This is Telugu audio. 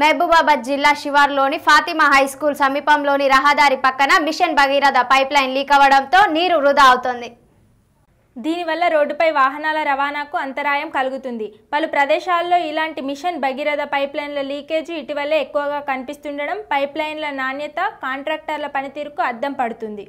మహబూబాబాద్ జిల్లా శివార్లోని ఫాతిమా హై స్కూల్ సమీపంలోని రహదారి పక్కన mission Bhagiratha pipe line leak అవ్వడంతో నీరు వృధా అవుతోంది దీనివల్ల రోడ్డుపై వాహనాల రవాణాకు అంతరాయం కలుగుతుంది పలు ప్రదేశాల్లో ఇలాంటి మిషన్ భగీరథ పైప్లైన్ల లీకేజీ ఇటీవలే ఎక్కువగా కనిపిస్తుండడం పైప్లైన్ల నాణ్యత కాంట్రాక్టర్ల పనితీరుకు అద్దం పడుతుంది